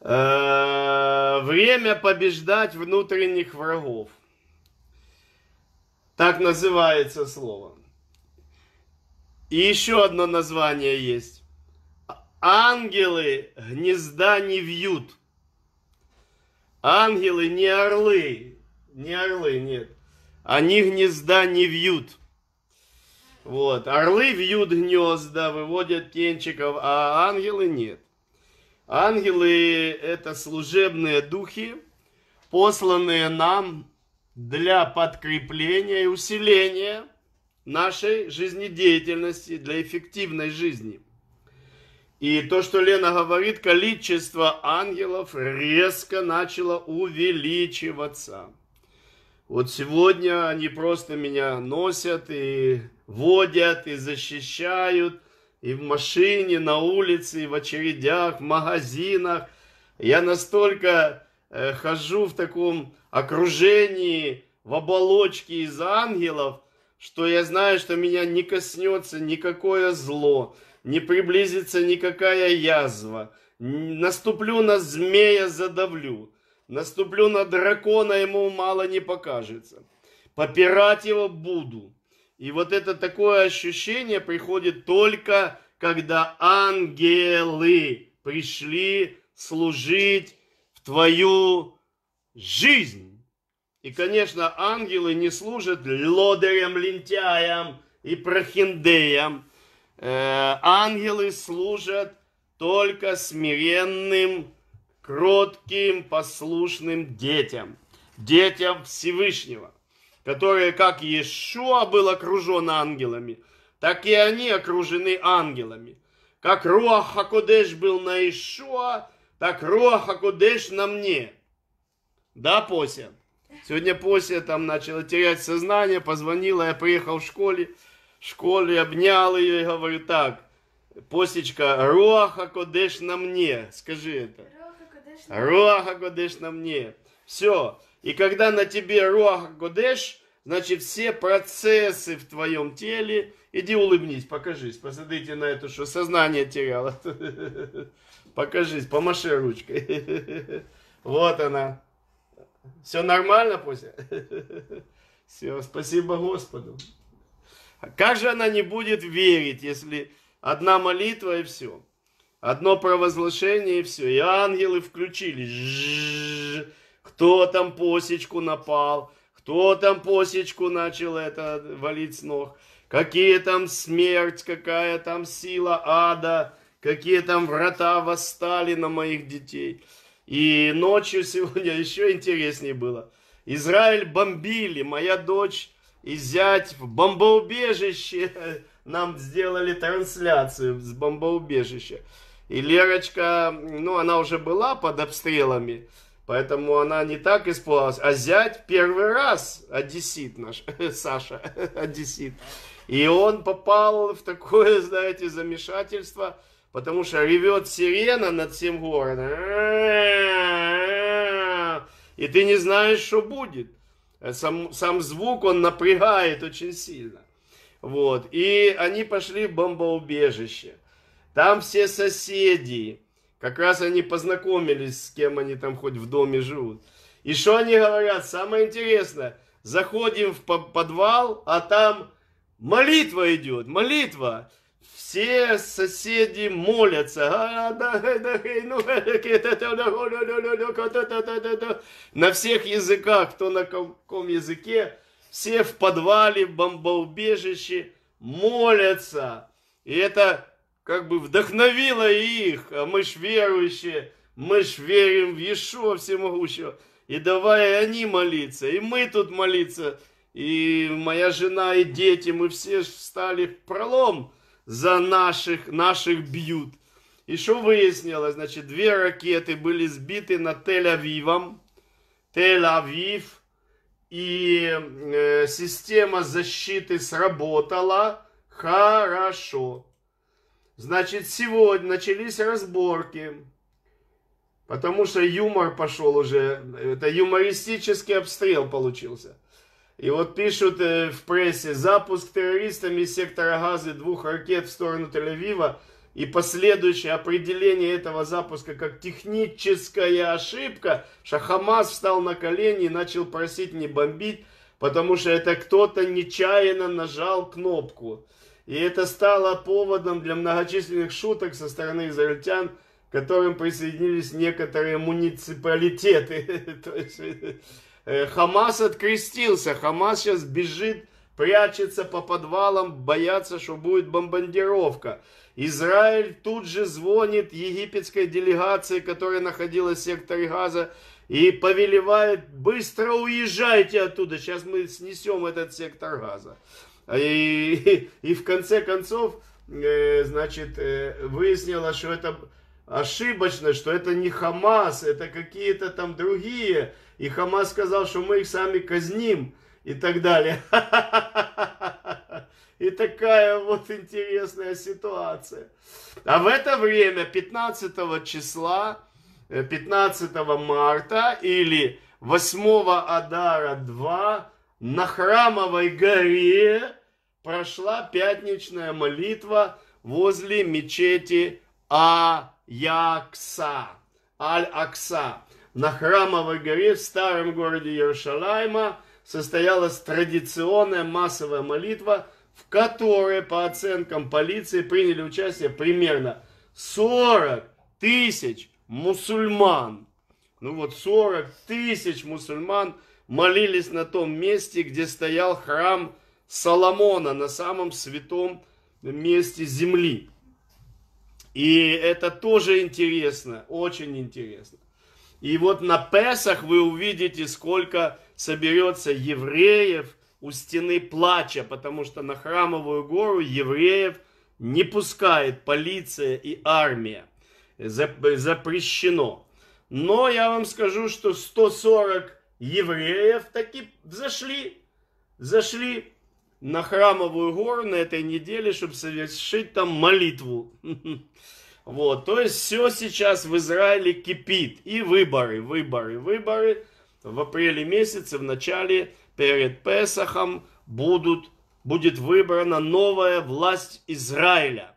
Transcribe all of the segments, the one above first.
Э, время побеждать внутренних врагов. Так называется слово. И еще одно название есть. Ангелы гнезда не вьют. Ангелы не орлы. Не орлы, нет. Они гнезда не вьют. Вот. Орлы вьют гнезда, выводят птенчиков, а ангелы нет. Ангелы – это служебные духи, посланные нам для подкрепления и усиления нашей жизнедеятельности, для эффективной жизни. И то, что Лена говорит, количество ангелов резко начало увеличиваться. Вот сегодня они просто меня носят и водят, и защищают, и в машине, на улице, и в очередях, в магазинах. Я настолько э, хожу в таком окружении, в оболочке из ангелов, что я знаю, что меня не коснется никакое зло, не приблизится никакая язва. Наступлю на змея, задавлю. Наступлю на дракона, ему мало не покажется. Попирать его буду. И вот это такое ощущение приходит только, когда ангелы пришли служить в твою жизнь. И, конечно, ангелы не служат лодерям, лентяям и прохиндеям. Э, ангелы служат только смиренным, кротким, послушным детям, детям Всевышнего которое, как Иешуа был окружен ангелами, так и они окружены ангелами. Как Руах Хакодеш был на Иешуа, так Руах Хакодеш на мне. Да, Пося? Сегодня Пося там начала терять сознание, позвонила, я приехал в школе, в школе обнял ее и говорю так, Посечка, Руаха Кодеш на мне, скажи это. Руаха Кодеш на мне. Все, и когда на тебе Руах Годеш, значит, все процессы в твоем теле, иди улыбнись, покажись, посмотрите на это, что сознание теряло. Покажись, помаши ручкой. Вот она. Все нормально, пусть. Все, спасибо Господу. А как же она не будет верить, если одна молитва и все? Одно провозглашение и все. И ангелы включились. Кто там посечку напал? Кто там посечку начал это валить с ног? Какие там смерть, какая там сила ада, какие там врата восстали на моих детей. И ночью сегодня еще интереснее было. Израиль бомбили, моя дочь и зять в бомбоубежище нам сделали трансляцию с бомбоубежища. И Лерочка, ну, она уже была под обстрелами, Поэтому она не так испугалась. А зять первый раз, одессит наш, Саша, одессит. И он попал в такое, знаете, замешательство, потому что ревет сирена над всем городом. И ты не знаешь, что будет. Сам, сам звук, он напрягает очень сильно. Вот. И они пошли в бомбоубежище. Там все соседи, как раз они познакомились, с кем они там хоть в доме живут. И что они говорят? Самое интересное, заходим в подвал, а там молитва идет, молитва. Все соседи молятся. На всех языках, кто на каком языке, все в подвале, в бомбоубежище молятся. И это как бы вдохновило их, а мы ж верующие, мы ж верим в Ешо Всемогущего, и давай они молиться, и мы тут молиться, и моя жена, и дети, мы все встали в пролом за наших, наших бьют. И что выяснилось, значит, две ракеты были сбиты над Тель-Авивом, Тель-Авив, и э, система защиты сработала хорошо. Значит, сегодня начались разборки. Потому что юмор пошел уже, это юмористический обстрел получился. И вот пишут э, в прессе, запуск террористами из сектора газа двух ракет в сторону Тель-Авива и последующее определение этого запуска как техническая ошибка, что Хамас встал на колени и начал просить не бомбить, потому что это кто-то нечаянно нажал кнопку. И это стало поводом для многочисленных шуток со стороны израильтян, к которым присоединились некоторые муниципалитеты. То есть э, Хамас открестился, Хамас сейчас бежит, прячется по подвалам, боятся, что будет бомбардировка. Израиль тут же звонит египетской делегации, которая находилась в секторе Газа, и повелевает, быстро уезжайте оттуда, сейчас мы снесем этот сектор Газа. А и, и в конце концов, э, значит, э, выяснилось, что это ошибочно, что это не Хамас, это какие-то там другие. И Хамас сказал, что мы их сами казним и так далее. И такая вот интересная ситуация. А в это время 15 числа, 15 э, марта или 8 Адара 2, на храмовой горе прошла пятничная молитва возле мечети Аякса, Аль-Акса. На храмовой горе в старом городе Иерушалайма состоялась традиционная массовая молитва, в которой, по оценкам полиции, приняли участие примерно 40 тысяч мусульман. Ну вот 40 тысяч мусульман – молились на том месте, где стоял храм Соломона, на самом святом месте земли. И это тоже интересно, очень интересно. И вот на Песах вы увидите, сколько соберется евреев у стены плача, потому что на храмовую гору евреев не пускает полиция и армия. Запрещено. Но я вам скажу, что 140 евреев таки зашли, зашли на храмовую гору на этой неделе, чтобы совершить там молитву. Вот, то есть все сейчас в Израиле кипит. И выборы, выборы, выборы. В апреле месяце, в начале, перед Песахом будут, будет выбрана новая власть Израиля.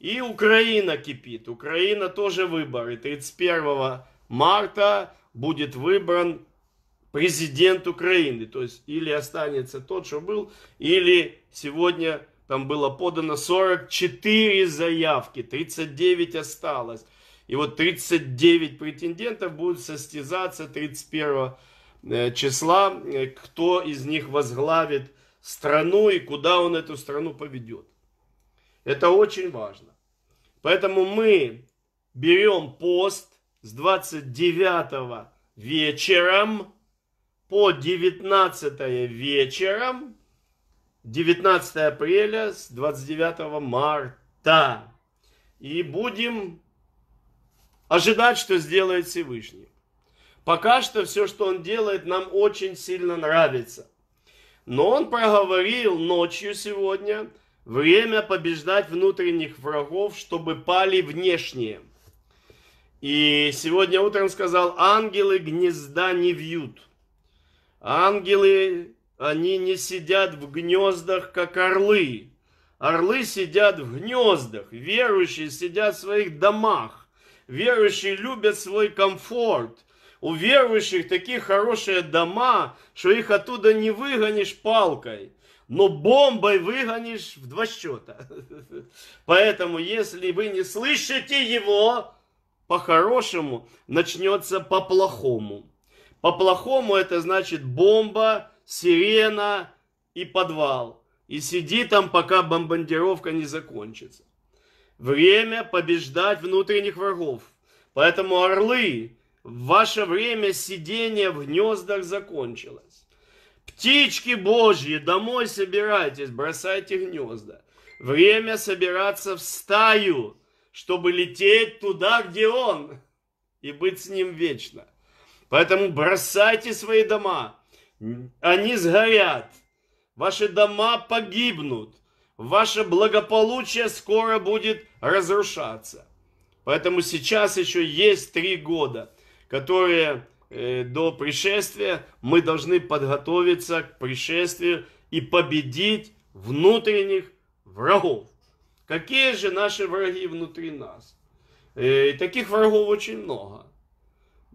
И Украина кипит. Украина тоже выборы. 31 марта будет выбран президент Украины. То есть или останется тот, что был, или сегодня там было подано 44 заявки, 39 осталось. И вот 39 претендентов будут состязаться 31 э, числа, э, кто из них возглавит страну и куда он эту страну поведет. Это очень важно. Поэтому мы берем пост с 29 вечером по 19 вечером, 19 апреля с 29 марта. И будем ожидать, что сделает Всевышний. Пока что все, что он делает, нам очень сильно нравится. Но он проговорил ночью сегодня, время побеждать внутренних врагов, чтобы пали внешние. И сегодня утром сказал, ангелы гнезда не вьют. Ангелы, они не сидят в гнездах, как орлы. Орлы сидят в гнездах, верующие сидят в своих домах. Верующие любят свой комфорт. У верующих такие хорошие дома, что их оттуда не выгонишь палкой, но бомбой выгонишь в два счета. Поэтому, если вы не слышите его, по-хорошему начнется по-плохому. По-плохому это значит бомба, сирена и подвал. И сиди там, пока бомбардировка не закончится. Время побеждать внутренних врагов. Поэтому, орлы, ваше время сидения в гнездах закончилось. Птички божьи, домой собирайтесь, бросайте гнезда. Время собираться в стаю, чтобы лететь туда, где он, и быть с ним вечно. Поэтому бросайте свои дома. Они сгорят. Ваши дома погибнут. Ваше благополучие скоро будет разрушаться. Поэтому сейчас еще есть три года, которые э, до пришествия мы должны подготовиться к пришествию и победить внутренних врагов. Какие же наши враги внутри нас? Э, таких врагов очень много.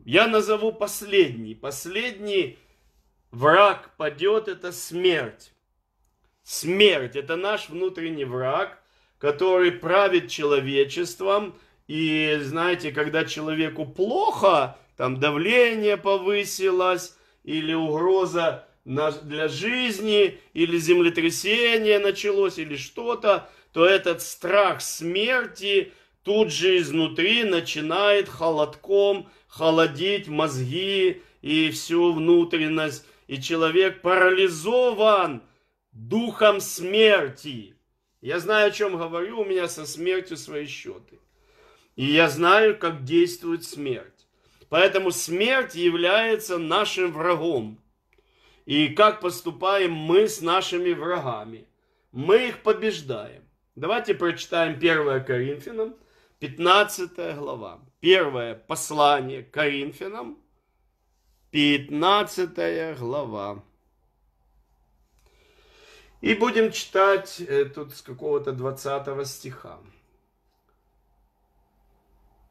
Я назову последний. Последний враг падет – это смерть. Смерть – это наш внутренний враг, который правит человечеством. И знаете, когда человеку плохо, там давление повысилось, или угроза для жизни, или землетрясение началось, или что-то, то этот страх смерти тут же изнутри начинает холодком холодить мозги и всю внутренность, и человек парализован духом смерти. Я знаю, о чем говорю, у меня со смертью свои счеты. И я знаю, как действует смерть. Поэтому смерть является нашим врагом. И как поступаем мы с нашими врагами. Мы их побеждаем. Давайте прочитаем 1 Коринфянам 15 глава, первое послание Коринфянам, 15 глава. И будем читать э, тут с какого-то 20 стиха.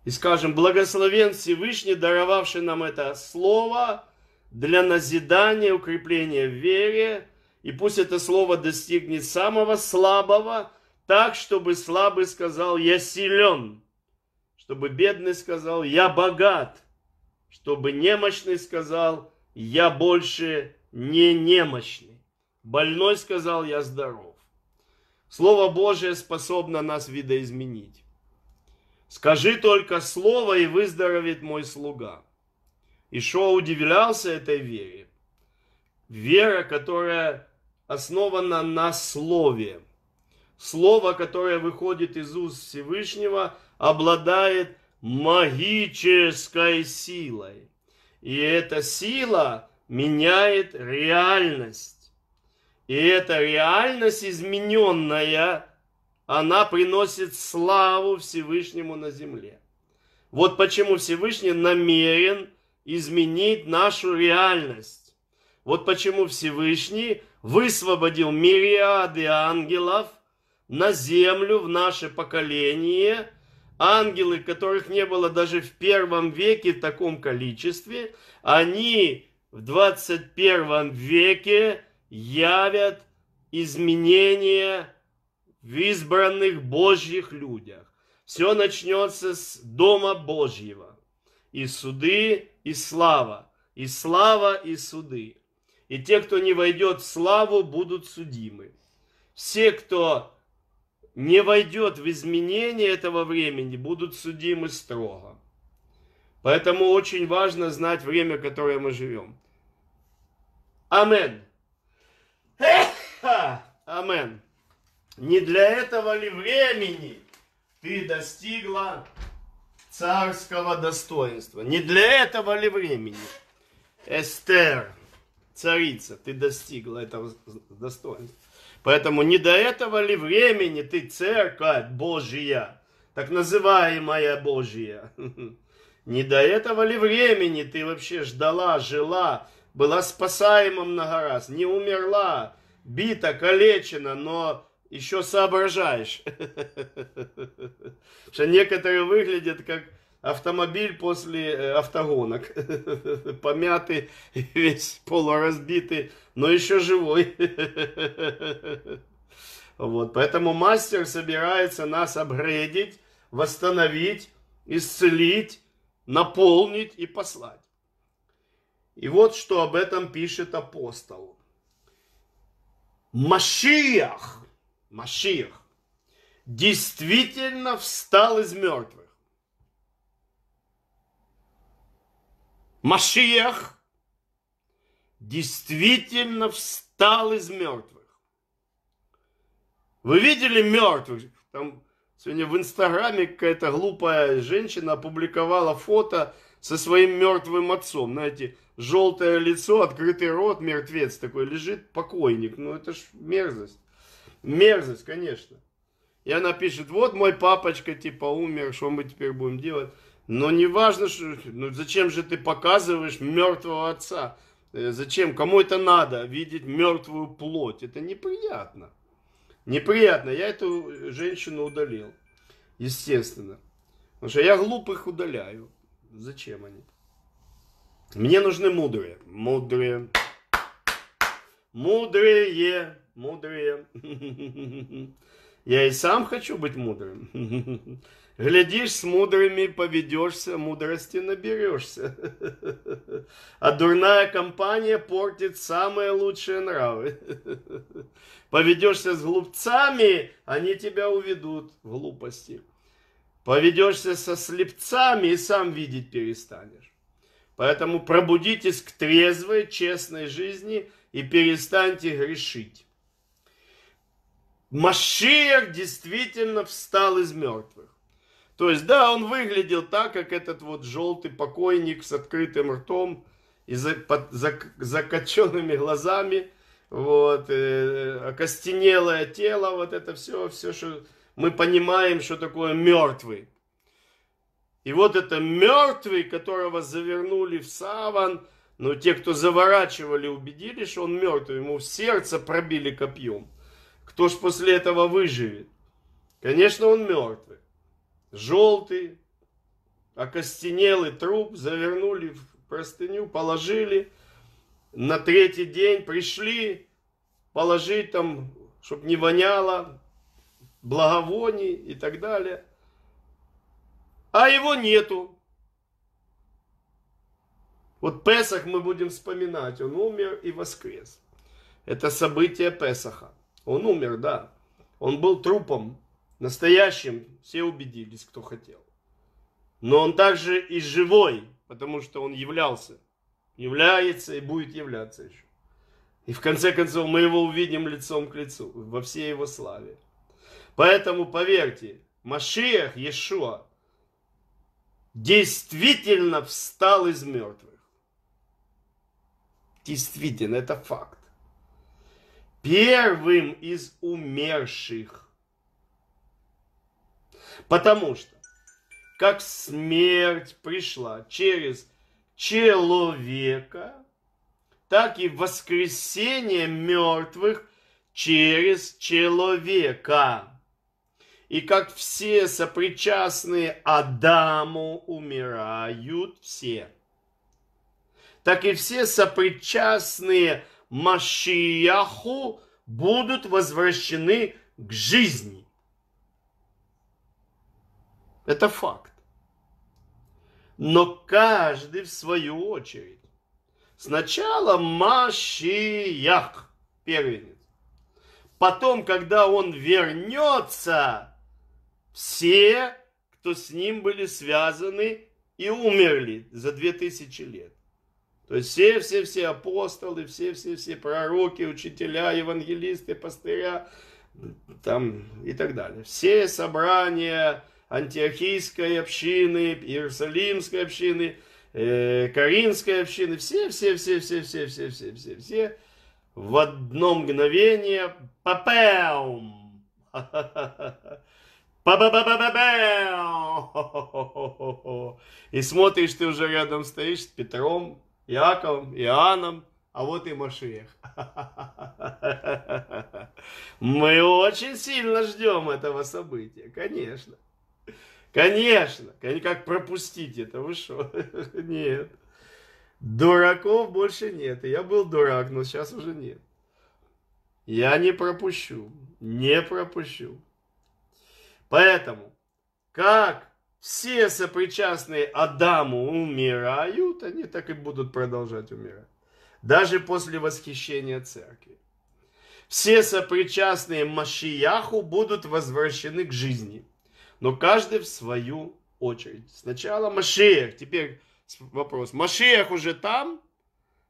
И скажем, благословен Всевышний, даровавший нам это слово для назидания, укрепления в вере. И пусть это слово достигнет самого слабого, так, чтобы слабый сказал «я силен», чтобы бедный сказал «я богат», чтобы немощный сказал «я больше не немощный», больной сказал «я здоров». Слово Божие способно нас видоизменить. «Скажи только слово, и выздоровеет мой слуга». Ишо удивлялся этой вере. Вера, которая основана на слове – Слово, которое выходит из уст Всевышнего, обладает магической силой. И эта сила меняет реальность. И эта реальность измененная, она приносит славу Всевышнему на земле. Вот почему Всевышний намерен изменить нашу реальность. Вот почему Всевышний высвободил мириады ангелов – на землю, в наше поколение, ангелы, которых не было даже в первом веке в таком количестве, они в 21 веке явят изменения в избранных Божьих людях. Все начнется с Дома Божьего. И суды, и слава. И слава, и суды. И те, кто не войдет в славу, будут судимы. Все, кто не войдет в изменение этого времени, будут судимы строго. Поэтому очень важно знать время, которое мы живем. Амен. Амен. Не для этого ли времени ты достигла царского достоинства? Не для этого ли времени? Эстер, царица, ты достигла этого достоинства. Поэтому не до этого ли времени ты церковь Божья, так называемая Божья? Не до этого ли времени ты вообще ждала, жила, была спасаема много раз, не умерла, бита, калечена, но еще соображаешь. Что некоторые выглядят как автомобиль после автогонок. Помятый, весь полуразбитый, но еще живой. Вот, поэтому мастер собирается нас апгрейдить, восстановить, исцелить, наполнить и послать. И вот что об этом пишет апостол. Машиях, Машиях, действительно встал из мертвых Машиях действительно встал из мертвых. Вы видели мертвых? Там сегодня в Инстаграме какая-то глупая женщина опубликовала фото со своим мертвым отцом. Знаете, желтое лицо, открытый рот, мертвец такой лежит, покойник. Ну это ж мерзость. Мерзость, конечно. И она пишет, вот мой папочка типа умер, что мы теперь будем делать? Но не важно, что, ну зачем же ты показываешь мертвого отца? Э, зачем? Кому это надо? Видеть мертвую плоть. Это неприятно. Неприятно. Я эту женщину удалил. Естественно. Потому что я глупых удаляю. Зачем они? Мне нужны мудрые. Мудрые. Мудрые. Мудрые. Я и сам хочу быть мудрым. Глядишь, с мудрыми поведешься, мудрости наберешься. А дурная компания портит самые лучшие нравы. Поведешься с глупцами, они тебя уведут в глупости. Поведешься со слепцами и сам видеть перестанешь. Поэтому пробудитесь к трезвой, честной жизни и перестаньте грешить. Машиях действительно встал из мертвых. То есть, да, он выглядел так, как этот вот желтый покойник с открытым ртом и за, под, за, закаченными глазами, вот, э, окостенелое тело, вот это все, все, что мы понимаем, что такое мертвый. И вот это мертвый, которого завернули в саван, но те, кто заворачивали, убедились, что он мертвый, ему в сердце пробили копьем. Кто ж после этого выживет? Конечно, он мертв желтый, окостенелый труп, завернули в простыню, положили. На третий день пришли положить там, чтобы не воняло, благовоний и так далее. А его нету. Вот Песах мы будем вспоминать. Он умер и воскрес. Это событие Песаха. Он умер, да. Он был трупом. Настоящим все убедились, кто хотел. Но он также и живой, потому что он являлся, является и будет являться еще. И в конце концов мы его увидим лицом к лицу, во всей его славе. Поэтому поверьте, Машиях Иешуа действительно встал из мертвых. Действительно, это факт. Первым из умерших. Потому что, как смерть пришла через человека, так и воскресение мертвых через человека. И как все сопричастные Адаму умирают все, так и все сопричастные Машияху будут возвращены к жизни. Это факт. Но каждый в свою очередь. Сначала Машиях, первенец. Потом, когда он вернется, все, кто с ним были связаны и умерли за две тысячи лет. То есть все-все-все апостолы, все-все-все пророки, учителя, евангелисты, пастыря там, и так далее. Все собрания антиохийской общины, иерусалимской общины, э, каринской общины, все, все, все, все, все, все, все, все, все, в одно мгновение, папэум, и смотришь, ты уже рядом стоишь с Петром, Яковом, Иоанном, а вот и Машиях. Мы очень сильно ждем этого события, конечно. Конечно, как пропустить это, вы что? Нет. Дураков больше нет. Я был дурак, но сейчас уже нет. Я не пропущу, не пропущу. Поэтому, как все сопричастные Адаму умирают, они так и будут продолжать умирать. Даже после восхищения церкви. Все сопричастные Машияху будут возвращены к жизни но каждый в свою очередь. Сначала Машех, теперь вопрос. Машех уже там,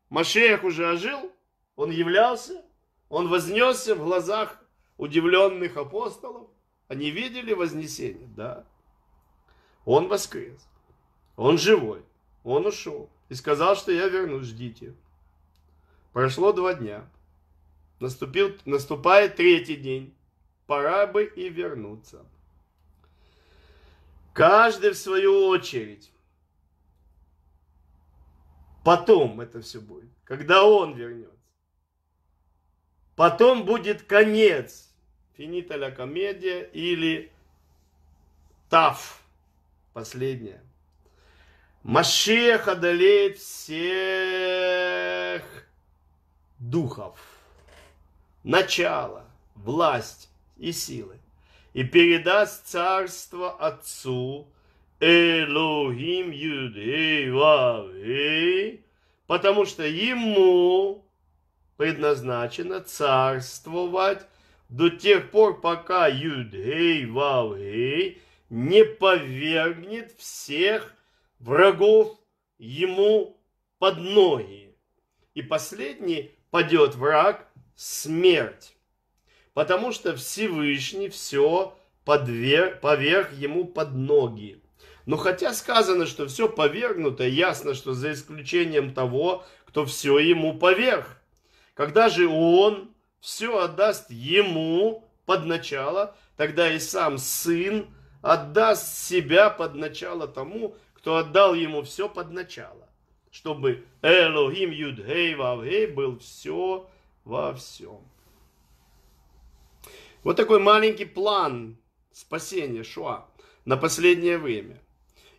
Машех уже ожил, он являлся, он вознесся в глазах удивленных апостолов. Они видели вознесение, да. Он воскрес, он живой, он ушел и сказал, что я вернусь, ждите. Прошло два дня. Наступил, наступает третий день. Пора бы и вернуться. Каждый в свою очередь. Потом это все будет, когда он вернется. Потом будет конец. Финита комедия или Таф. Последняя. Машех одолеет всех духов, начало, власть и силы и передаст царство Отцу, Элохим Юдей потому что ему предназначено царствовать до тех пор, пока Юдей Вавей не повергнет всех врагов ему под ноги. И последний падет враг смерть потому что Всевышний все подверг, поверх ему под ноги. Но хотя сказано, что все повергнуто, ясно, что за исключением того, кто все ему поверх, Когда же он все отдаст ему под начало, тогда и сам сын отдаст себя под начало тому, кто отдал ему все под начало, чтобы Элохим Юдгей Вавгей был все во всем. Вот такой маленький план спасения Шуа на последнее время.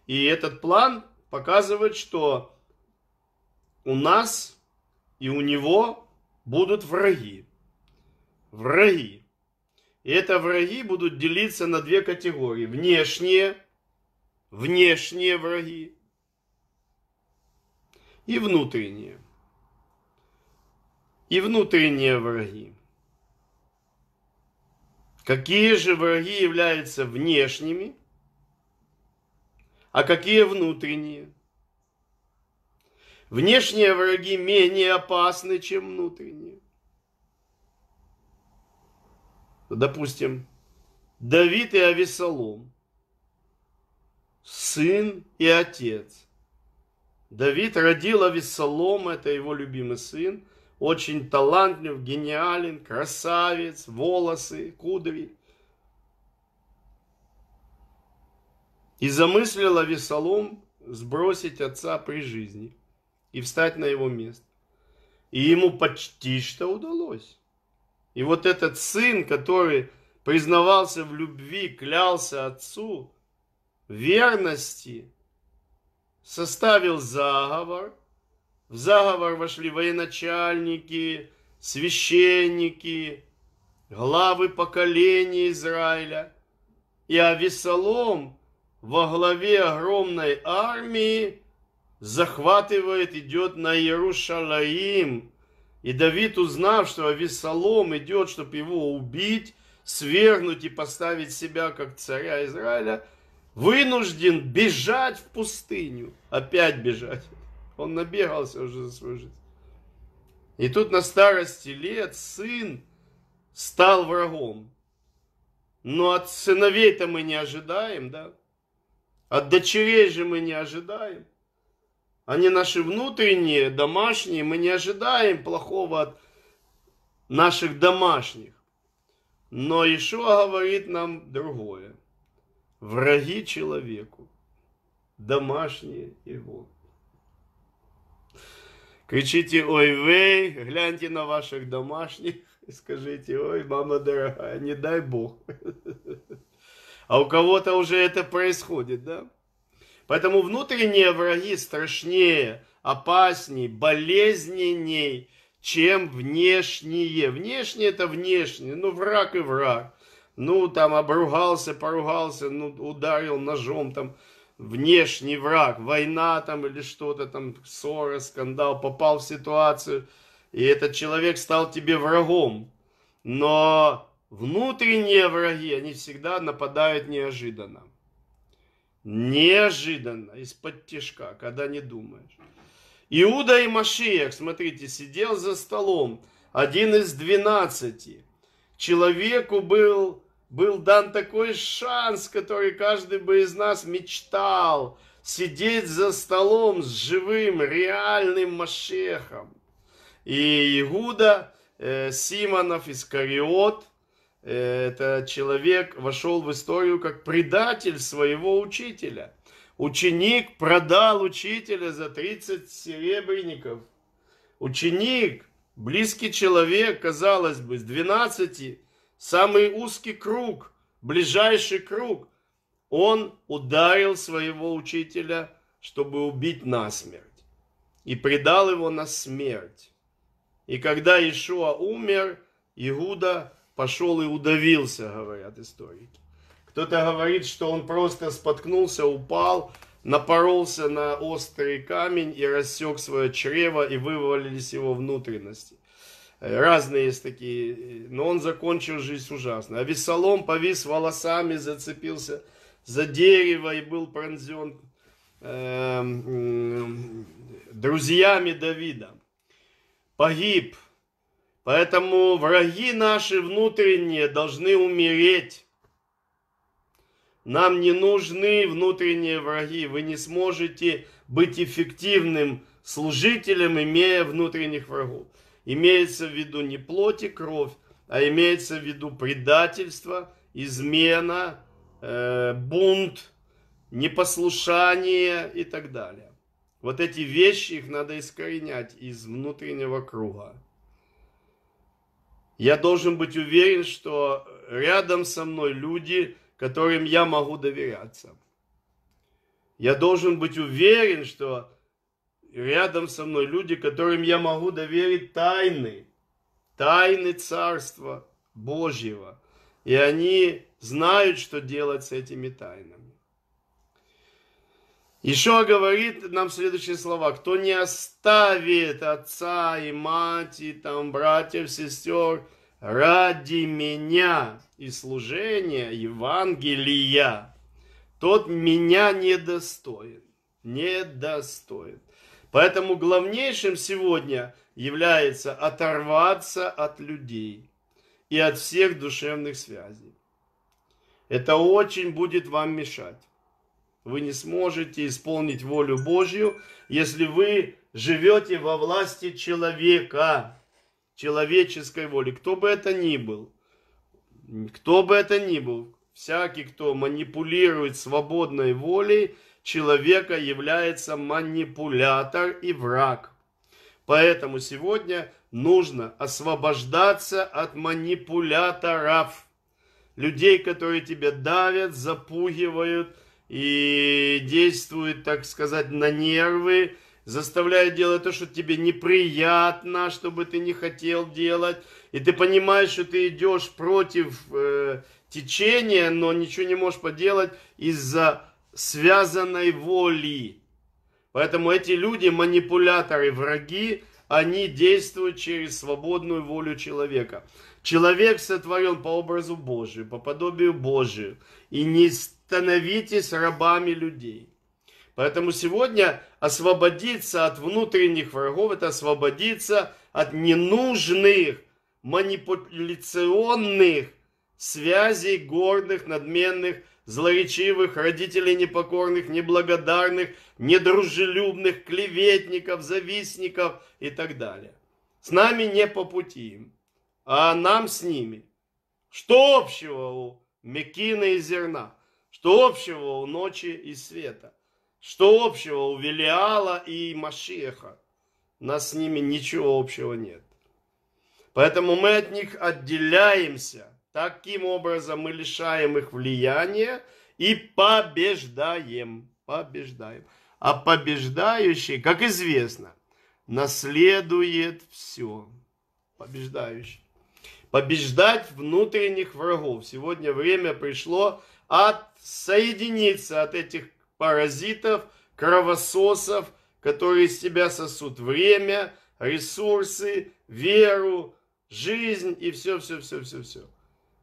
И этот план показывает, что у нас и у него будут враги. Враги. И это враги будут делиться на две категории. Внешние, внешние враги и внутренние. И внутренние враги. Какие же враги являются внешними, а какие внутренние? Внешние враги менее опасны, чем внутренние. Допустим, Давид и Авесолом, сын и отец. Давид родил Авесолома, это его любимый сын, очень талантлив, гениален, красавец, волосы, кудри. И замыслила Весолом сбросить отца при жизни и встать на его место. И ему почти что удалось. И вот этот сын, который признавался в любви, клялся отцу, верности, составил заговор – в заговор вошли военачальники, священники, главы поколений Израиля. И Авесолом во главе огромной армии захватывает, идет на Иерушалаим. И Давид, узнав, что Авесолом идет, чтобы его убить, свергнуть и поставить себя как царя Израиля, вынужден бежать в пустыню. Опять бежать. Он набегался уже за свою жизнь. И тут на старости лет сын стал врагом. Но от сыновей-то мы не ожидаем, да? От дочерей же мы не ожидаем. Они наши внутренние, домашние. Мы не ожидаем плохого от наших домашних. Но еще говорит нам другое. Враги человеку, домашние его. Кричите «Ой, вы, гляньте на ваших домашних и скажите «Ой, мама дорогая, не дай Бог». А у кого-то уже это происходит, да? Поэтому внутренние враги страшнее, опаснее, болезненней, чем внешние. Внешние это внешние, ну враг и враг. Ну там обругался, поругался, ну ударил ножом там внешний враг, война там или что-то там, ссора, скандал, попал в ситуацию, и этот человек стал тебе врагом. Но внутренние враги, они всегда нападают неожиданно. Неожиданно, из-под тяжка, когда не думаешь. Иуда и Машиях, смотрите, сидел за столом, один из двенадцати. Человеку был был дан такой шанс, который каждый бы из нас мечтал. Сидеть за столом с живым, реальным Машехом. И Иуда, э, Симонов, Искариот, э, это человек, вошел в историю как предатель своего учителя. Ученик продал учителя за 30 серебряников. Ученик, близкий человек, казалось бы, с 12 самый узкий круг, ближайший круг, он ударил своего учителя, чтобы убить насмерть, и предал его на смерть. И когда Ишуа умер, Иуда пошел и удавился, говорят историки. Кто-то говорит, что он просто споткнулся, упал, напоролся на острый камень и рассек свое чрево, и вывалились его внутренности разные есть такие, но он закончил жизнь ужасно. А Весолом повис волосами, зацепился за дерево и был пронзен э, эм, э, друзьями Давида. Погиб. Поэтому враги наши внутренние должны умереть. Нам не нужны внутренние враги. Вы не сможете быть эффективным служителем, имея внутренних врагов. Имеется в виду не плоть и кровь, а имеется в виду предательство, измена, э, бунт, непослушание и так далее. Вот эти вещи, их надо искоренять из внутреннего круга. Я должен быть уверен, что рядом со мной люди, которым я могу доверяться. Я должен быть уверен, что рядом со мной люди, которым я могу доверить тайны, тайны Царства Божьего. И они знают, что делать с этими тайнами. Еще говорит нам следующие слова. Кто не оставит отца и мать, и там братьев, сестер, ради меня и служения Евангелия, тот меня недостоин. Недостоин. Поэтому главнейшим сегодня является оторваться от людей и от всех душевных связей. Это очень будет вам мешать. Вы не сможете исполнить волю Божью, если вы живете во власти человека, человеческой воли, кто бы это ни был. Кто бы это ни был, всякий, кто манипулирует свободной волей – человека является манипулятор и враг. Поэтому сегодня нужно освобождаться от манипуляторов, людей, которые тебя давят, запугивают и действуют, так сказать, на нервы, заставляют делать то, что тебе неприятно, чтобы ты не хотел делать, и ты понимаешь, что ты идешь против э, течения, но ничего не можешь поделать из-за связанной воли. Поэтому эти люди, манипуляторы, враги, они действуют через свободную волю человека. Человек сотворен по образу Божию, по подобию Божию. И не становитесь рабами людей. Поэтому сегодня освободиться от внутренних врагов, это освободиться от ненужных манипуляционных связей горных, надменных, злоречивых, родителей непокорных, неблагодарных, недружелюбных, клеветников, завистников и так далее. С нами не по пути им, а нам с ними. Что общего у мекины и зерна? Что общего у ночи и света? Что общего у Велиала и Машеха? Нас с ними ничего общего нет. Поэтому мы от них отделяемся Таким образом мы лишаем их влияния и побеждаем. Побеждаем. А побеждающий, как известно, наследует все. Побеждающий. Побеждать внутренних врагов. Сегодня время пришло отсоединиться от этих паразитов, кровососов, которые из тебя сосут время, ресурсы, веру, жизнь и все-все-все-все-все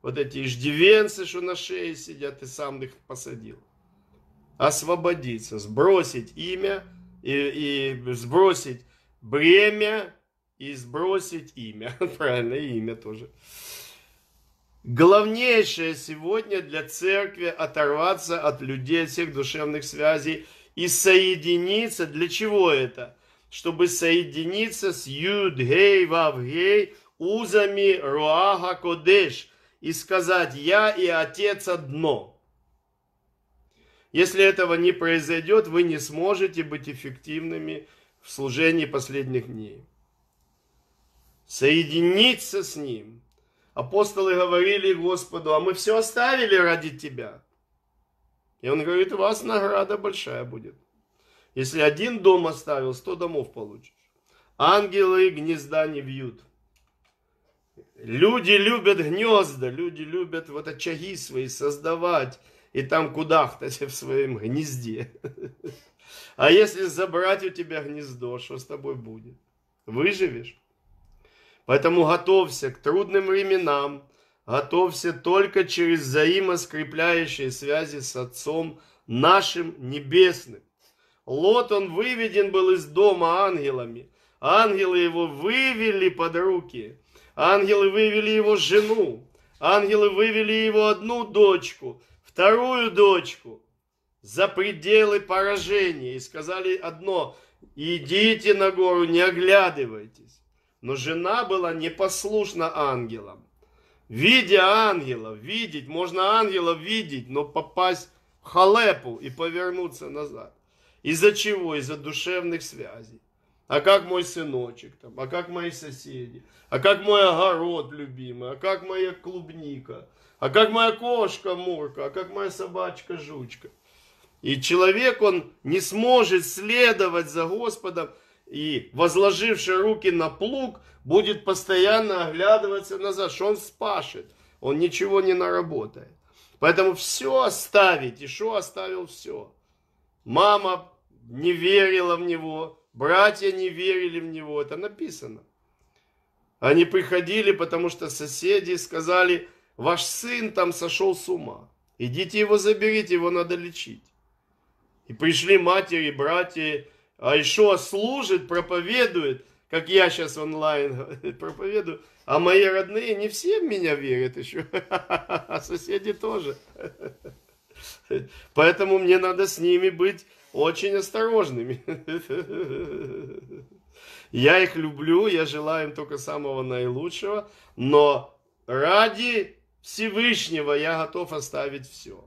вот эти иждивенцы, что на шее сидят, ты сам их посадил. Освободиться, сбросить имя и, и сбросить бремя и сбросить имя. Правильно, имя тоже. Главнейшее сегодня для церкви оторваться от людей, от всех душевных связей и соединиться. Для чего это? Чтобы соединиться с Юд-Гей, узами Руаха Кодеш – и сказать «Я и Отец одно». Если этого не произойдет, вы не сможете быть эффективными в служении последних дней. Соединиться с Ним. Апостолы говорили Господу, а мы все оставили ради Тебя. И Он говорит, у вас награда большая будет. Если один дом оставил, сто домов получишь. Ангелы гнезда не бьют. Люди любят гнезда, люди любят вот очаги свои создавать и там кудахтать в своем гнезде. А если забрать у тебя гнездо, что с тобой будет? Выживешь? Поэтому готовься к трудным временам, готовься только через взаимоскрепляющие связи с Отцом нашим Небесным. Лот, он выведен был из дома ангелами. Ангелы его вывели под руки – Ангелы вывели его жену, ангелы вывели его одну дочку, вторую дочку за пределы поражения и сказали одно, идите на гору, не оглядывайтесь. Но жена была непослушна ангелам. Видя ангела, видеть, можно ангела видеть, но попасть в халепу и повернуться назад. Из-за чего? Из-за душевных связей. А как мой сыночек там? А как мои соседи? А как мой огород любимый? А как моя клубника? А как моя кошка Мурка? А как моя собачка Жучка? И человек, он не сможет следовать за Господом, и возложивши руки на плуг, будет постоянно оглядываться назад, что он спашет, он ничего не наработает. Поэтому все оставить, Ишо оставил все. Мама не верила в него, братья не верили в него, это написано. Они приходили, потому что соседи сказали, ваш сын там сошел с ума. Идите его заберите, его надо лечить. И пришли матери, братья, а еще служит, проповедует, как я сейчас онлайн проповедую, а мои родные не все в меня верят еще, а соседи тоже. Поэтому мне надо с ними быть очень осторожными. Я их люблю, я желаю им только самого наилучшего, но ради Всевышнего я готов оставить все.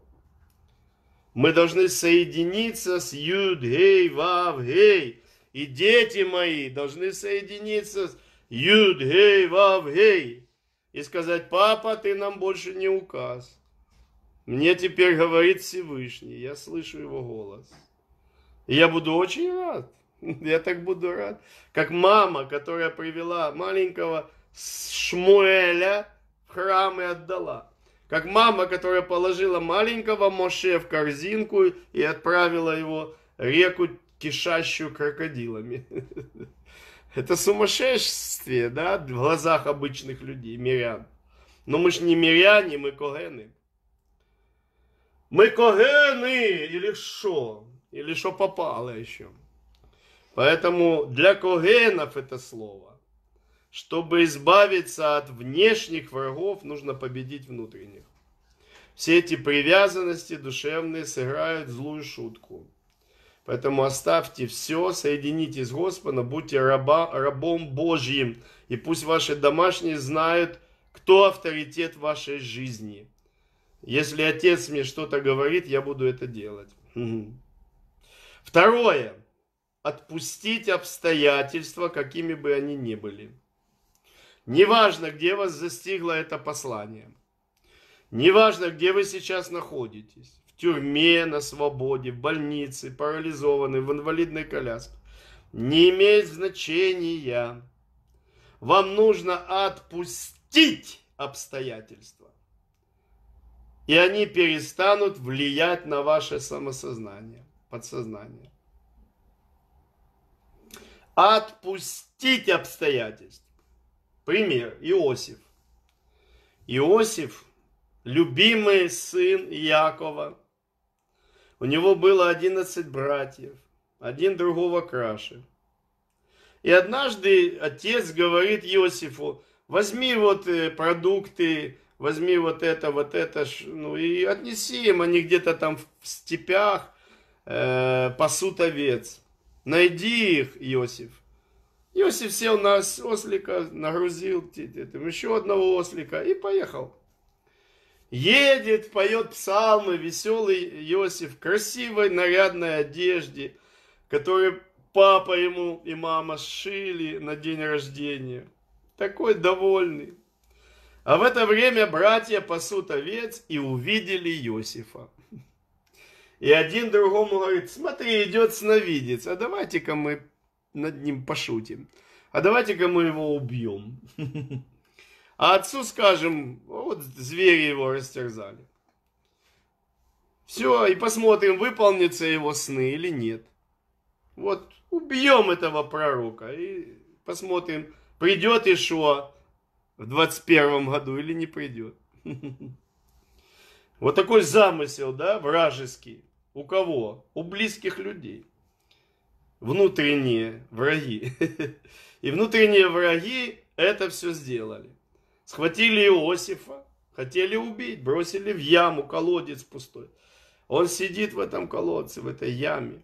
Мы должны соединиться с Юд, Гей, Вав, Гей. И дети мои должны соединиться с Юд, Гей, Вав, Гей. И сказать, папа, ты нам больше не указ. Мне теперь говорит Всевышний, я слышу его голос. И я буду очень рад. Я так буду рад. Как мама, которая привела маленького Шмуэля в храм и отдала. Как мама, которая положила маленького Моше в корзинку и отправила его реку, кишащую крокодилами. Это сумасшествие, да, в глазах обычных людей, мирян. Но мы ж не миряне, мы когены. Мы когены, или что? Или что попало еще? Поэтому для когенов это слово. Чтобы избавиться от внешних врагов, нужно победить внутренних. Все эти привязанности душевные сыграют злую шутку. Поэтому оставьте все, соединитесь с Господом, будьте раба, рабом Божьим. И пусть ваши домашние знают, кто авторитет вашей жизни. Если отец мне что-то говорит, я буду это делать. Второе отпустить обстоятельства, какими бы они ни были. Неважно, где вас застигло это послание. Неважно, где вы сейчас находитесь. В тюрьме, на свободе, в больнице, парализованы, в инвалидной коляске. Не имеет значения. Вам нужно отпустить обстоятельства. И они перестанут влиять на ваше самосознание, подсознание отпустить обстоятельств. Пример Иосиф. Иосиф, любимый сын Якова, у него было 11 братьев, один другого краше. И однажды отец говорит Иосифу, возьми вот э, продукты, возьми вот это, вот это, ну и отнеси им, они где-то там в степях э, пасут овец. Найди их, Иосиф. Иосиф сел на ослика, нагрузил там, еще одного ослика и поехал. Едет, поет псалмы, веселый Иосиф, красивой нарядной одежде, которую папа ему и мама сшили на день рождения. Такой довольный. А в это время братья пасут овец и увидели Иосифа. И один другому говорит, смотри, идет сновидец, а давайте-ка мы над ним пошутим. А давайте-ка мы его убьем. А отцу скажем, вот звери его растерзали. Все, и посмотрим, выполнится его сны или нет. Вот убьем этого пророка и посмотрим, придет Ишуа в 21 году или не придет. Вот такой замысел, да, вражеский. У кого? У близких людей. Внутренние враги. И внутренние враги это все сделали. Схватили Иосифа, хотели убить, бросили в яму, колодец пустой. Он сидит в этом колодце, в этой яме.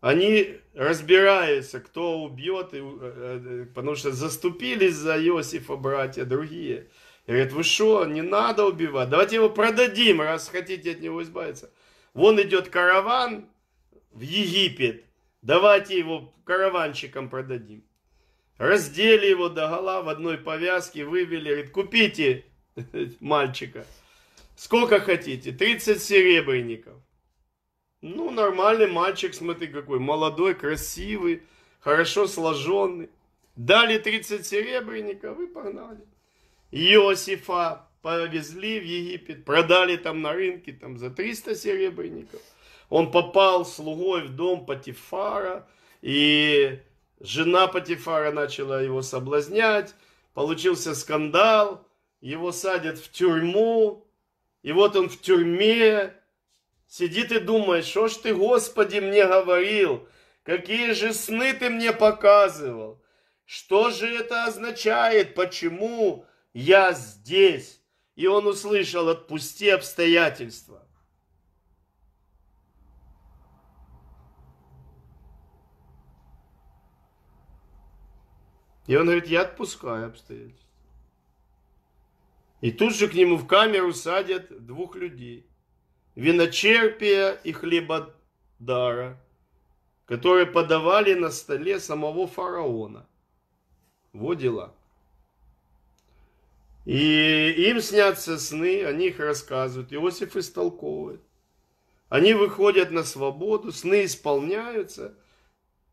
Они разбираются, кто убьет, э, э, потому что заступились за Иосифа братья другие. И говорят, вы что, не надо убивать, давайте его продадим, раз хотите от него избавиться. Вон идет караван в Египет. Давайте его караванщикам продадим. Раздели его до гола в одной повязке, вывели, говорит, купите мальчика. Сколько хотите? 30 серебряников. Ну, нормальный мальчик, смотри, какой молодой, красивый, хорошо сложенный. Дали 30 серебряников и погнали. Иосифа повезли в Египет, продали там на рынке там, за 300 серебряников. Он попал слугой в дом Патифара, и жена Патифара начала его соблазнять, получился скандал, его садят в тюрьму, и вот он в тюрьме, сидит и думает, что ж ты, Господи, мне говорил, какие же сны ты мне показывал, что же это означает, почему я здесь и он услышал «Отпусти обстоятельства». И он говорит, я отпускаю обстоятельства. И тут же к нему в камеру садят двух людей. Виночерпия и хлебодара, которые подавали на столе самого фараона. Вот дела. И им снятся сны, они их рассказывают. Иосиф истолковывает. Они выходят на свободу, сны исполняются,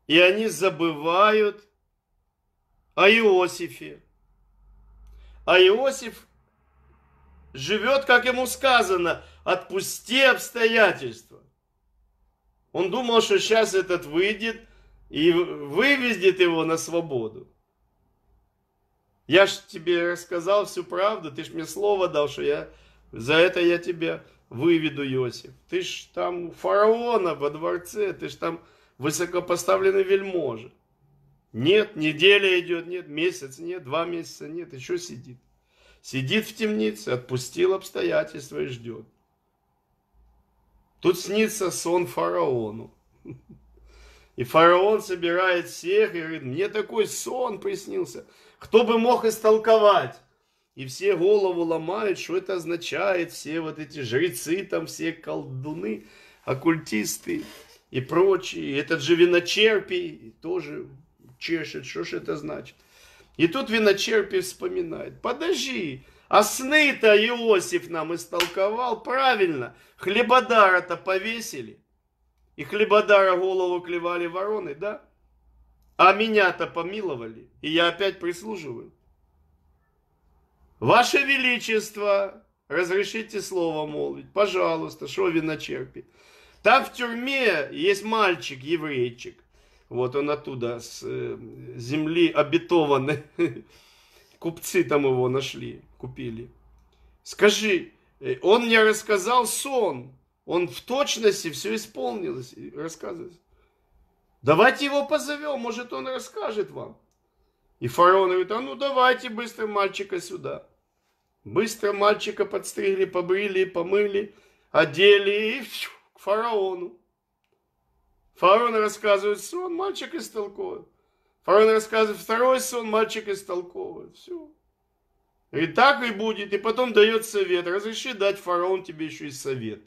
и они забывают о Иосифе. А Иосиф живет, как ему сказано, отпусти обстоятельства. Он думал, что сейчас этот выйдет и вывезет его на свободу. Я ж тебе рассказал всю правду, ты ж мне слово дал, что я за это я тебя выведу, Иосиф. Ты ж там фараона во дворце, ты ж там высокопоставленный вельможа. Нет, неделя идет, нет, месяц нет, два месяца нет, еще сидит. Сидит в темнице, отпустил обстоятельства и ждет. Тут снится сон фараону. И фараон собирает всех и говорит, мне такой сон приснился – кто бы мог истолковать? И все голову ломают, что это означает, все вот эти жрецы, там все колдуны, оккультисты и прочие. Этот же виночерпий тоже чешет, что же это значит. И тут виночерпий вспоминает, подожди, а сны-то Иосиф нам истолковал правильно, хлебодара-то повесили. И хлебодара голову клевали вороны, да? А меня-то помиловали, и я опять прислуживаю. Ваше Величество, разрешите слово молвить, пожалуйста, Что шо виночерпи. Там в тюрьме есть мальчик, еврейчик. Вот он оттуда, с э, земли обетованной. Купцы там его нашли, купили. Скажи, э, он мне рассказал сон. Он в точности все исполнилось. Рассказывает. Давайте его позовем, может он расскажет вам. И фараон говорит, а ну давайте быстро мальчика сюда. Быстро мальчика подстригли, побрили, помыли, одели и фью, к фараону. Фараон рассказывает сон, мальчик истолковывает. Фараон рассказывает второй сон, мальчик истолковывает. Все. И так и будет. И потом дает совет. Разреши дать фараон тебе еще и совет.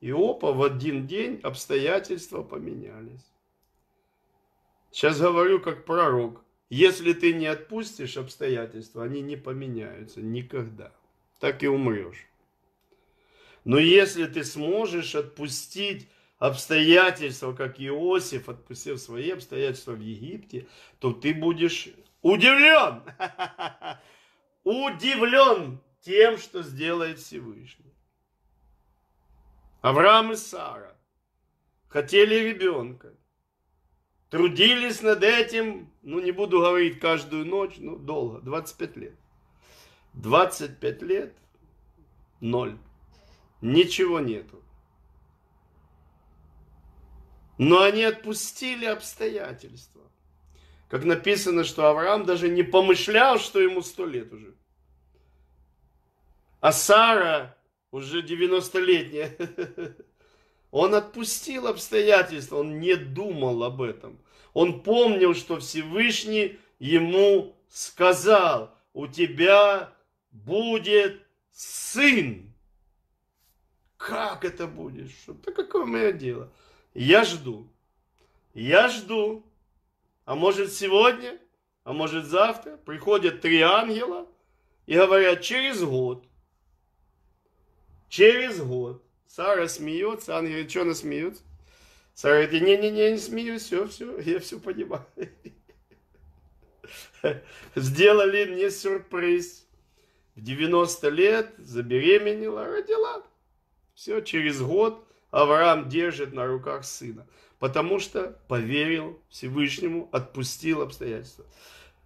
И опа, в один день обстоятельства поменялись. Сейчас говорю как пророк. Если ты не отпустишь обстоятельства, они не поменяются никогда. Так и умрешь. Но если ты сможешь отпустить обстоятельства, как Иосиф отпустил свои обстоятельства в Египте, то ты будешь удивлен. Удивлен тем, что сделает Всевышний. Авраам и Сара хотели ребенка. Трудились над этим, ну не буду говорить каждую ночь, ну долго, 25 лет. 25 лет, ноль. Ничего нету. Но они отпустили обстоятельства. Как написано, что Авраам даже не помышлял, что ему сто лет уже. А Сара уже 90-летняя. Он отпустил обстоятельства, он не думал об этом. Он помнил, что Всевышний ему сказал, у тебя будет сын. Как это будет? Да какое мое дело? Я жду. Я жду. А может сегодня, а может завтра приходят три ангела и говорят, через год, через год Сара смеется, Анна говорит, что она смеется? Сара говорит, не-не-не, не смеюсь, все, все, я все понимаю. Сделали мне сюрприз. В 90 лет забеременела, родила. Все, через год Авраам держит на руках сына. Потому что поверил Всевышнему, отпустил обстоятельства.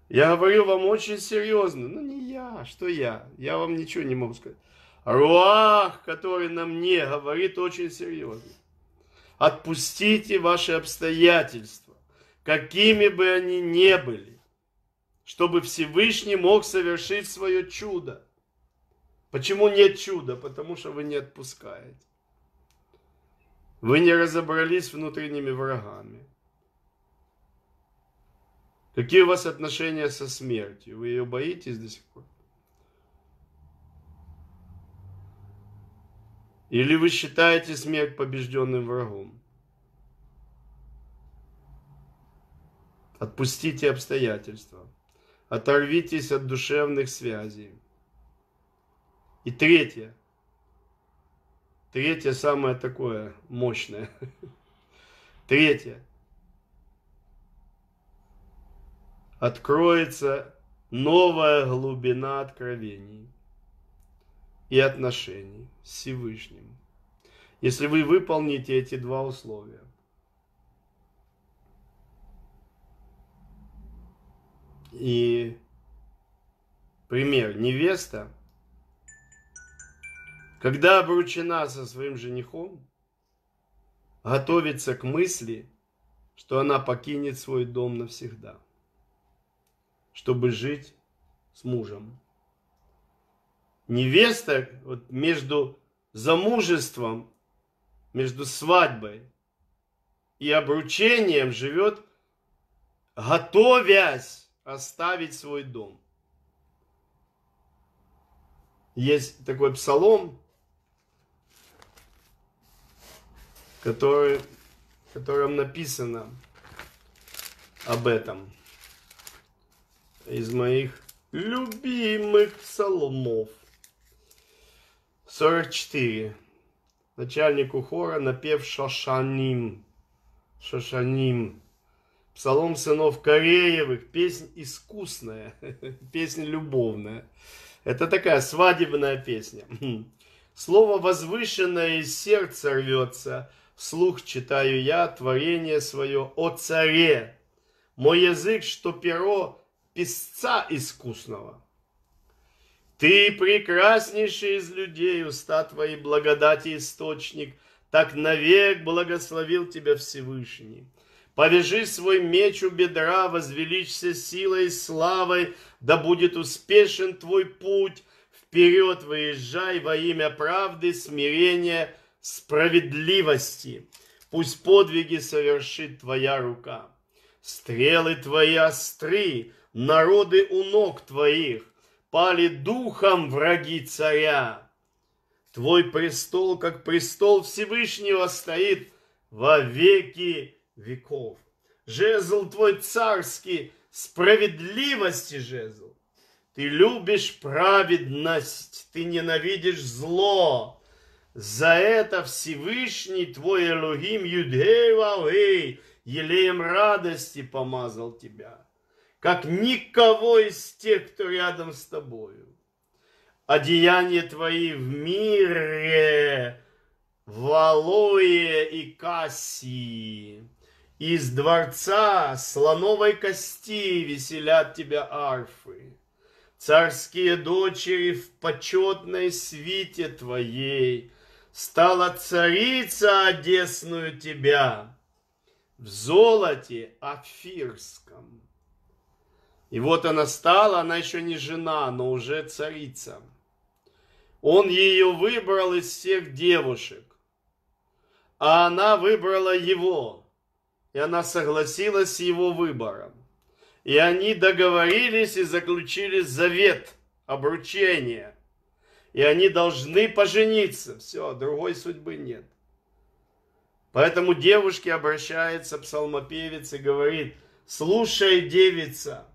Я говорю вам очень серьезно. Ну не я, что я? Я вам ничего не могу сказать. Руах, который на мне, говорит очень серьезно. Отпустите ваши обстоятельства, какими бы они ни были, чтобы Всевышний мог совершить свое чудо. Почему нет чуда? Потому что вы не отпускаете. Вы не разобрались с внутренними врагами. Какие у вас отношения со смертью? Вы ее боитесь до сих пор? Или вы считаете смерть побежденным врагом? Отпустите обстоятельства. Оторвитесь от душевных связей. И третье. Третье самое такое мощное. Третье. Откроется новая глубина откровений и отношений с Всевышним. Если вы выполните эти два условия, и пример невеста, когда обручена со своим женихом, готовится к мысли, что она покинет свой дом навсегда, чтобы жить с мужем невеста вот, между замужеством, между свадьбой и обручением живет, готовясь оставить свой дом. Есть такой псалом, который, в котором написано об этом. Из моих любимых псалмов – 44. Начальнику хора напев Шашаним. Шашаним. Псалом сынов Кореевых. Песнь искусная. Песня любовная. Это такая свадебная песня. Слово возвышенное из сердца рвется. слух читаю я творение свое о царе. Мой язык, что перо песца искусного. Ты прекраснейший из людей, уста твои благодати источник, так навек благословил тебя Всевышний. Повяжи свой меч у бедра, возвеличься силой и славой, да будет успешен твой путь. Вперед выезжай во имя правды, смирения, справедливости. Пусть подвиги совершит твоя рука. Стрелы твои остры, народы у ног твоих пали духом враги царя. Твой престол, как престол Всевышнего, стоит во веки веков. Жезл твой царский, справедливости жезл. Ты любишь праведность, ты ненавидишь зло. За это Всевышний твой Элогим Юдеева Елеем радости помазал тебя как никого из тех, кто рядом с тобою. Одеяния твои в мире, в и кассии. Из дворца слоновой кости веселят тебя арфы. Царские дочери в почетной свите твоей Стала царица одесную тебя в золоте афирском. И вот она стала, она еще не жена, но уже царица. Он ее выбрал из всех девушек, а она выбрала его, и она согласилась с его выбором. И они договорились и заключили завет, обручение. И они должны пожениться. Все, другой судьбы нет. Поэтому девушке обращается псалмопевец и говорит, слушай, девица,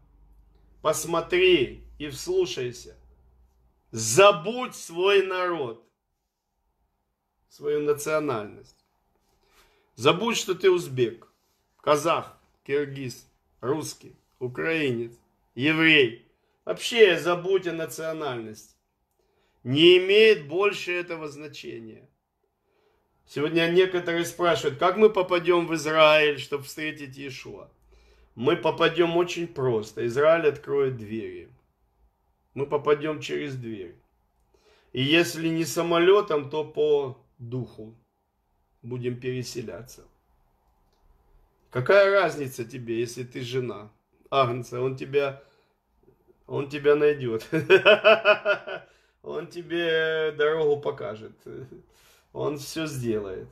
Посмотри и вслушайся. Забудь свой народ, свою национальность. Забудь, что ты узбек, казах, киргиз, русский, украинец, еврей. Вообще забудь о национальности. Не имеет больше этого значения. Сегодня некоторые спрашивают, как мы попадем в Израиль, чтобы встретить Иешуа мы попадем очень просто. Израиль откроет двери. Мы попадем через дверь. И если не самолетом, то по духу будем переселяться. Какая разница тебе, если ты жена Агнца? Он тебя, он тебя найдет. Он тебе дорогу покажет. Он все сделает.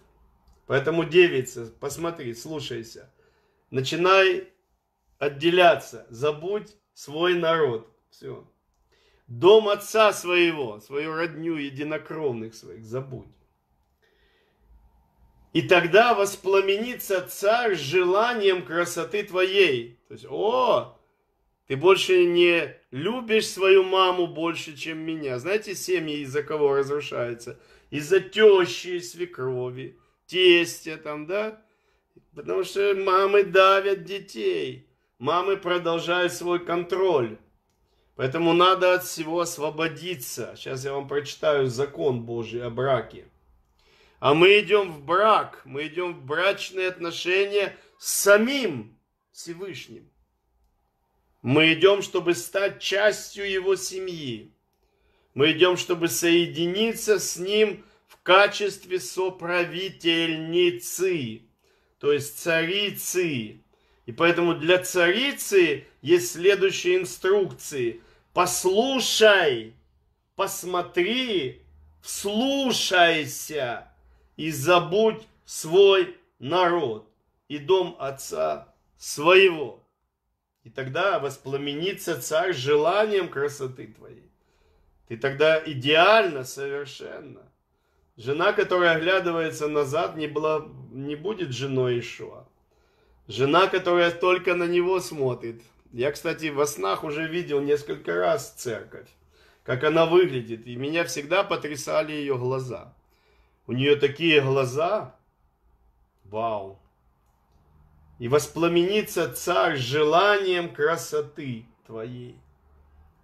Поэтому, девица, посмотри, слушайся. Начинай отделяться. Забудь свой народ. Все. Дом отца своего, свою родню единокровных своих забудь. И тогда воспламенится царь желанием красоты твоей. То есть, о, ты больше не любишь свою маму больше, чем меня. Знаете, семьи из-за кого разрушаются? Из-за тещи, свекрови, тестя там, да? Потому что мамы давят детей мамы продолжают свой контроль. Поэтому надо от всего освободиться. Сейчас я вам прочитаю закон Божий о браке. А мы идем в брак, мы идем в брачные отношения с самим Всевышним. Мы идем, чтобы стать частью его семьи. Мы идем, чтобы соединиться с ним в качестве соправительницы, то есть царицы. И поэтому для царицы есть следующие инструкции. Послушай, посмотри, вслушайся и забудь свой народ и дом отца своего. И тогда воспламенится царь желанием красоты твоей. Ты тогда идеально, совершенно. Жена, которая оглядывается назад, не, была, не будет женой Ишуа. Жена, которая только на него смотрит. Я, кстати, во снах уже видел несколько раз церковь, как она выглядит. И меня всегда потрясали ее глаза. У нее такие глаза. Вау. И воспламенится царь желанием красоты твоей.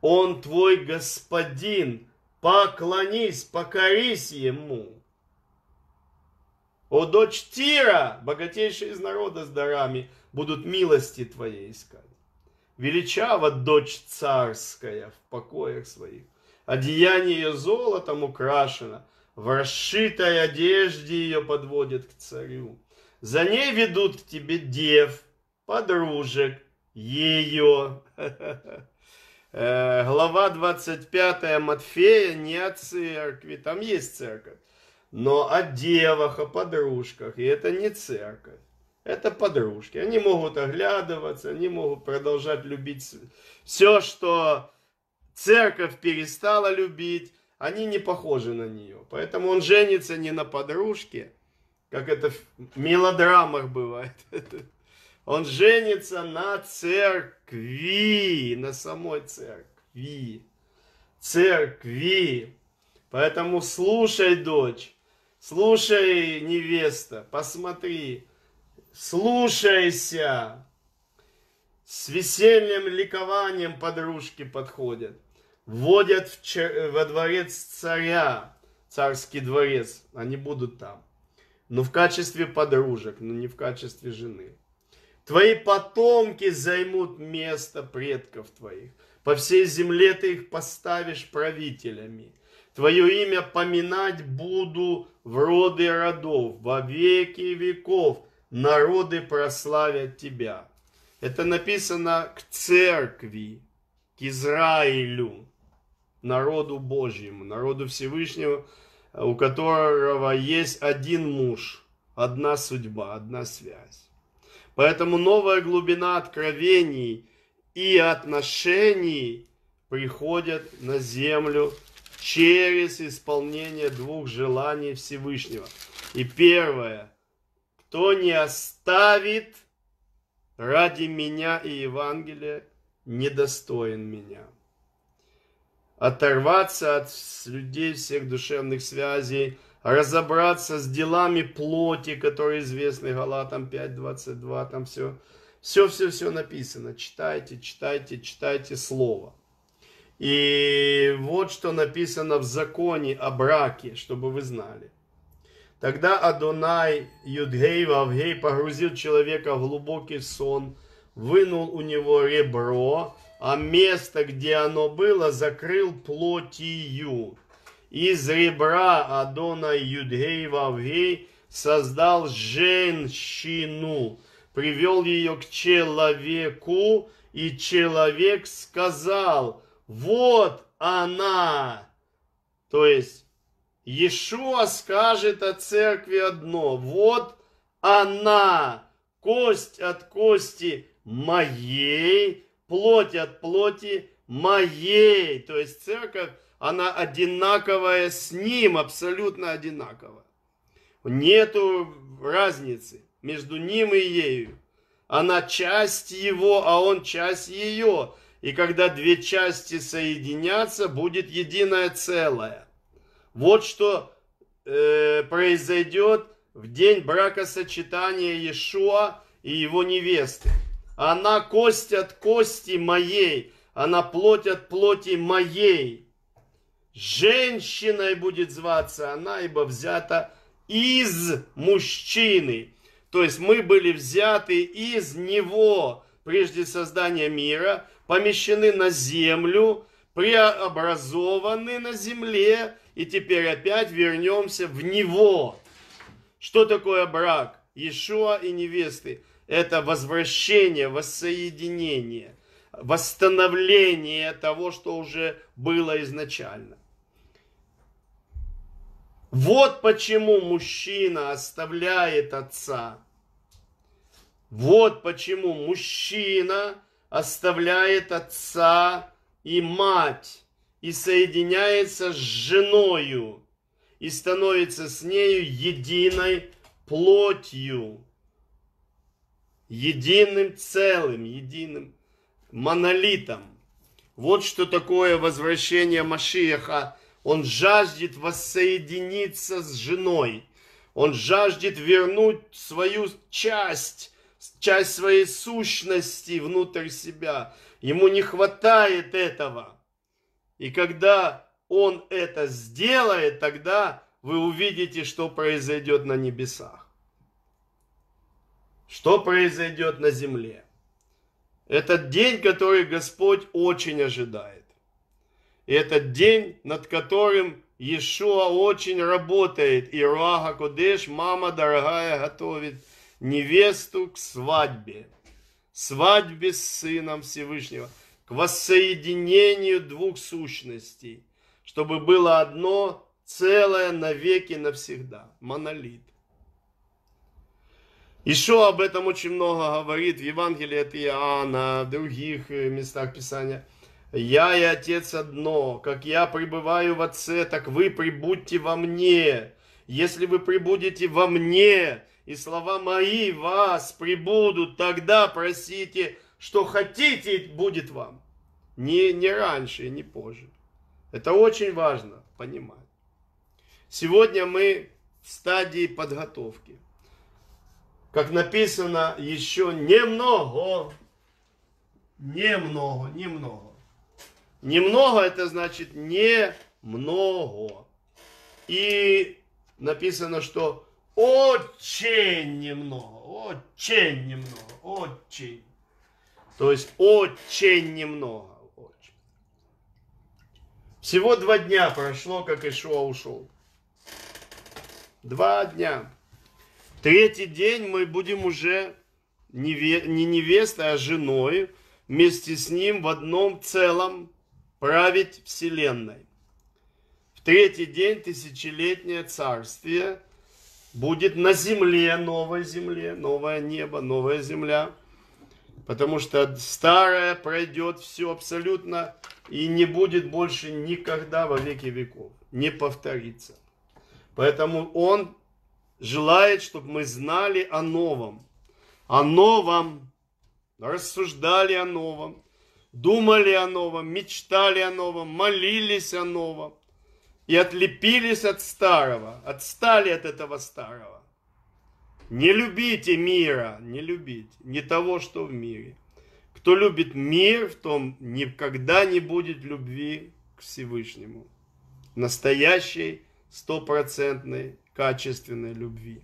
Он твой господин. Поклонись, покорись ему. О, дочь Тира, богатейшая из народа с дарами, будут милости твоей искать. Величава дочь царская в покоях своих, одеяние ее золотом украшено, в расшитой одежде ее подводят к царю. За ней ведут к тебе дев, подружек, ее. Э, глава 25 Матфея, не о церкви, там есть церковь но о девах, о подружках. И это не церковь. Это подружки. Они могут оглядываться, они могут продолжать любить все, что церковь перестала любить. Они не похожи на нее. Поэтому он женится не на подружке, как это в мелодрамах бывает. Он женится на церкви, на самой церкви. Церкви. Поэтому слушай, дочь, Слушай, невеста, посмотри, слушайся. С весельным ликованием подружки подходят. Вводят в чер... во дворец царя, царский дворец. Они будут там. Но в качестве подружек, но не в качестве жены. Твои потомки займут место предков твоих. По всей земле ты их поставишь правителями – Твое имя поминать буду в роды родов, во веки веков народы прославят Тебя. Это написано к церкви, к Израилю, народу Божьему, народу Всевышнего, у которого есть один муж, одна судьба, одна связь. Поэтому новая глубина откровений и отношений приходят на землю через исполнение двух желаний Всевышнего. И первое, кто не оставит ради меня и Евангелия, недостоин меня. Оторваться от людей всех душевных связей, разобраться с делами плоти, которые известны Галатам 5.22, там все, все-все-все написано. Читайте, читайте, читайте слово. И вот что написано в законе о браке, чтобы вы знали. Тогда Адонай Юдгей Вавгей погрузил человека в глубокий сон, вынул у него ребро, а место, где оно было, закрыл плотью. Из ребра Адонай Юдгей Вавгей создал женщину, привел ее к человеку, и человек сказал – вот она. То есть Иешуа скажет о церкви одно. Вот она, кость от кости моей, плоть от плоти моей. То есть церковь, она одинаковая с ним, абсолютно одинаковая. Нету разницы между ним и ею. Она часть его, а он часть ее. И когда две части соединятся, будет единое целое. Вот что э, произойдет в день бракосочетания Иешуа и его невесты. Она кость от кости моей, она плоть от плоти моей. Женщиной будет зваться она, ибо взята из мужчины. То есть мы были взяты из него прежде создания мира, помещены на землю, преобразованы на земле, и теперь опять вернемся в него. Что такое брак? Иешуа и невесты. Это возвращение, воссоединение, восстановление того, что уже было изначально. Вот почему мужчина оставляет отца. Вот почему мужчина оставляет отца и мать и соединяется с женою и становится с нею единой плотью, единым целым, единым монолитом. Вот что такое возвращение Машиеха. Он жаждет воссоединиться с женой. Он жаждет вернуть свою часть часть своей сущности внутрь себя. Ему не хватает этого. И когда он это сделает, тогда вы увидите, что произойдет на небесах. Что произойдет на земле. Этот день, который Господь очень ожидает. И этот день, над которым Иешуа очень работает. И Руаха Кудеш, мама дорогая, готовит невесту к свадьбе, свадьбе с Сыном Всевышнего, к воссоединению двух сущностей, чтобы было одно целое навеки навсегда, монолит. Еще об этом очень много говорит в Евангелии от Иоанна, в других э, местах Писания. «Я и Отец одно, как я пребываю в Отце, так вы прибудьте во мне. Если вы прибудете во мне, и слова мои вас прибудут, тогда просите, что хотите, будет вам. Не, не раньше не позже. Это очень важно понимать. Сегодня мы в стадии подготовки. Как написано, еще немного, немного, немного. Немного это значит немного. И написано, что очень немного, очень немного, очень. То есть очень немного. Очень. Всего два дня прошло, как Ишуа ушел. Два дня. Третий день мы будем уже не невестой, а женой, вместе с ним в одном целом править вселенной. В третий день тысячелетнее царствие – будет на земле, новой земле, новое небо, новая земля. Потому что старое пройдет все абсолютно и не будет больше никогда во веки веков. Не повторится. Поэтому он желает, чтобы мы знали о новом. О новом. Рассуждали о новом. Думали о новом. Мечтали о новом. Молились о новом и отлепились от старого, отстали от этого старого. Не любите мира, не любите, не того, что в мире. Кто любит мир, в том никогда не будет любви к Всевышнему. Настоящей, стопроцентной, качественной любви.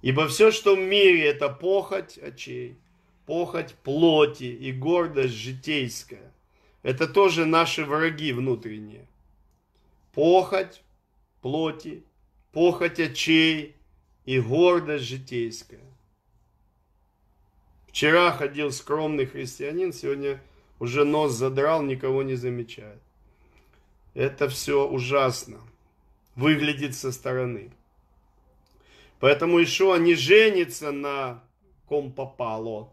Ибо все, что в мире, это похоть очей, похоть плоти и гордость житейская. Это тоже наши враги внутренние – похоть плоти, похоть очей и гордость житейская. Вчера ходил скромный христианин, сегодня уже нос задрал, никого не замечает. Это все ужасно. Выглядит со стороны. Поэтому Ишуа не женится на ком попало.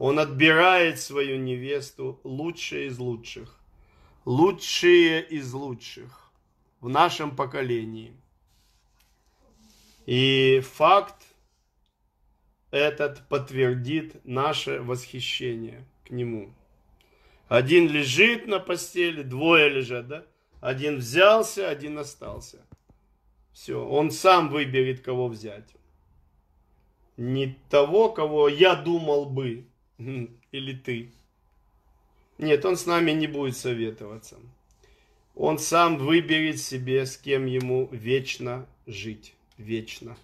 Он отбирает свою невесту лучшие из лучших. Лучшие из лучших в нашем поколении. И факт этот подтвердит наше восхищение к нему. Один лежит на постели, двое лежат, да? Один взялся, один остался. Все, он сам выберет, кого взять. Не того, кого я думал бы, или ты. Нет, он с нами не будет советоваться. Он сам выберет себе, с кем ему вечно жить. Вечно.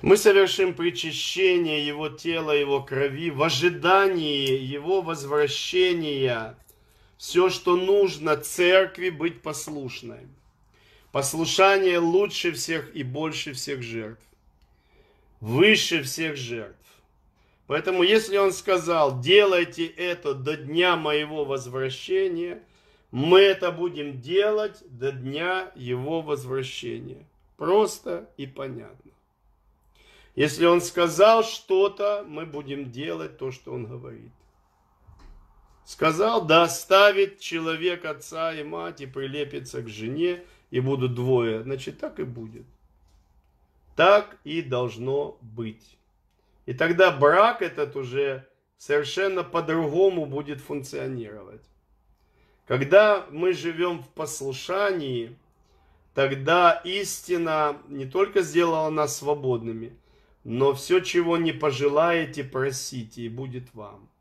Мы совершим причащение его тела, его крови в ожидании его возвращения. Все, что нужно церкви, быть послушной. Послушание лучше всех и больше всех жертв. Выше всех жертв. Поэтому, если он сказал, делайте это до дня моего возвращения – мы это будем делать до дня его возвращения. Просто и понятно. Если он сказал что-то, мы будем делать то, что он говорит. Сказал, да оставит человек отца и мать и прилепится к жене, и будут двое. Значит, так и будет. Так и должно быть. И тогда брак этот уже совершенно по-другому будет функционировать. Когда мы живем в послушании, тогда истина не только сделала нас свободными, но все, чего не пожелаете, просите, и будет вам.